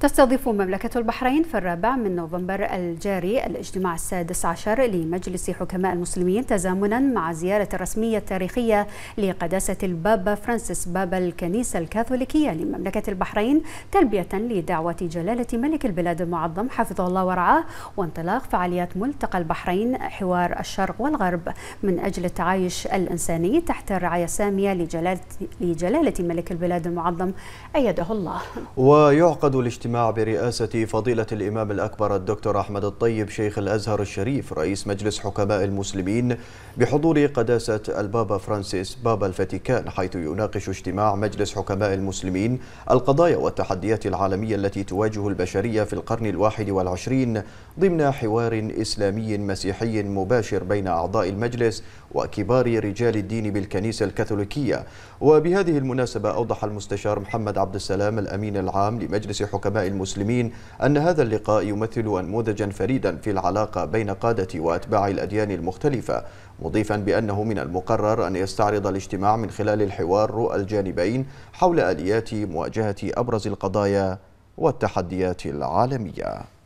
تستضيف مملكة البحرين في الرابع من نوفمبر الجاري الاجتماع السادس عشر لمجلس حكماء المسلمين تزامنا مع زيارة الرسمية التاريخية لقداسة البابا فرانسيس بابا الكنيسة الكاثوليكية لمملكة البحرين تلبية لدعوة جلالة ملك البلاد المعظم حفظه الله ورعاه وانطلاق فعاليات ملتقى البحرين حوار الشرق والغرب من أجل التعايش الإنساني تحت الرعاية السامية لجلالة, لجلالة ملك البلاد المعظم أيده الله ويعقد الاجتماع اجتماع برئاسة فضيلة الإمام الأكبر الدكتور أحمد الطيب شيخ الأزهر الشريف رئيس مجلس حكماء المسلمين بحضور قداسة البابا فرانسيس بابا الفاتيكان حيث يناقش اجتماع مجلس حكماء المسلمين القضايا والتحديات العالمية التي تواجه البشرية في القرن الواحد والعشرين ضمن حوار إسلامي مسيحي مباشر بين أعضاء المجلس وكبار رجال الدين بالكنيسة الكاثوليكية وبهذه المناسبة أوضح المستشار محمد عبد السلام الأمين العام لمجلس حكماء علماء المسلمين أن هذا اللقاء يمثل أنموذجا فريدا في العلاقة بين قادة وأتباع الأديان المختلفة مضيفا بأنه من المقرر أن يستعرض الاجتماع من خلال الحوار رؤى الجانبين حول آليات مواجهة أبرز القضايا والتحديات العالمية